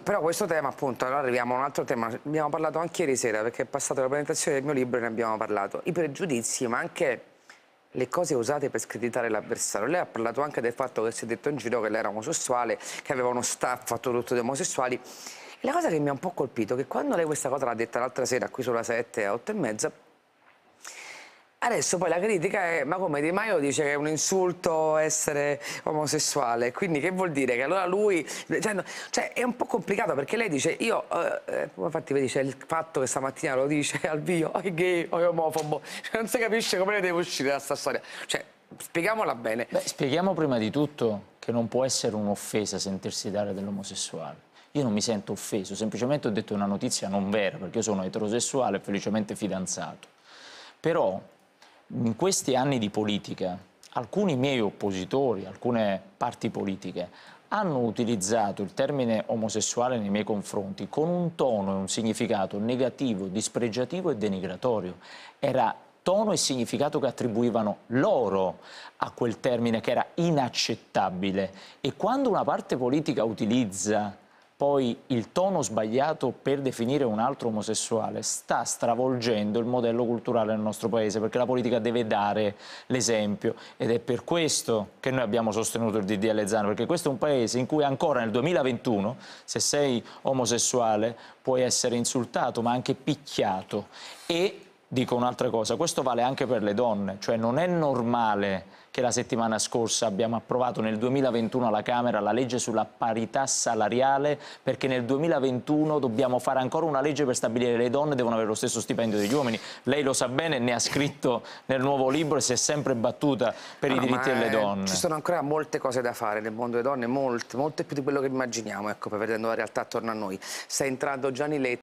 però questo tema appunto, allora arriviamo a un altro tema, abbiamo parlato anche ieri sera perché è passata la presentazione del mio libro e ne abbiamo parlato, i pregiudizi ma anche le cose usate per screditare l'avversario. Lei ha parlato anche del fatto che si è detto in giro che lei era omosessuale, che aveva uno staff fatto tutto di omosessuali. E la cosa che mi ha un po' colpito è che quando lei questa cosa l'ha detta l'altra sera qui sulla 7 a 8 e mezza, Adesso poi la critica è, ma come Di Maio dice che è un insulto essere omosessuale, quindi che vuol dire? Che allora lui, cioè, no, cioè è un po' complicato perché lei dice, io, eh, infatti vedi c'è il fatto che stamattina lo dice al bio, è gay o è omofobo, cioè, non si capisce come ne deve uscire da sta storia, cioè spieghiamola bene. Beh, spieghiamo prima di tutto che non può essere un'offesa sentirsi dare dell'omosessuale. Io non mi sento offeso, semplicemente ho detto una notizia non vera, perché io sono eterosessuale e felicemente fidanzato. Però in questi anni di politica alcuni miei oppositori, alcune parti politiche hanno utilizzato il termine omosessuale nei miei confronti con un tono e un significato negativo, dispregiativo e denigratorio. Era tono e significato che attribuivano loro a quel termine che era inaccettabile. E quando una parte politica utilizza poi il tono sbagliato per definire un altro omosessuale sta stravolgendo il modello culturale nel nostro paese perché la politica deve dare l'esempio ed è per questo che noi abbiamo sostenuto il DDL Zano perché questo è un paese in cui ancora nel 2021 se sei omosessuale puoi essere insultato ma anche picchiato e dico un'altra cosa, questo vale anche per le donne, cioè non è normale che la settimana scorsa abbiamo approvato nel 2021 alla Camera la legge sulla parità salariale perché nel 2021 dobbiamo fare ancora una legge per stabilire che le donne devono avere lo stesso stipendio degli uomini. Lei lo sa bene, ne ha scritto nel nuovo libro e si è sempre battuta per no, i diritti delle donne. Ci sono ancora molte cose da fare nel mondo delle donne, molte, molte più di quello che immaginiamo, ecco, per vedere la realtà attorno a noi. Sta entrando Gianni Letti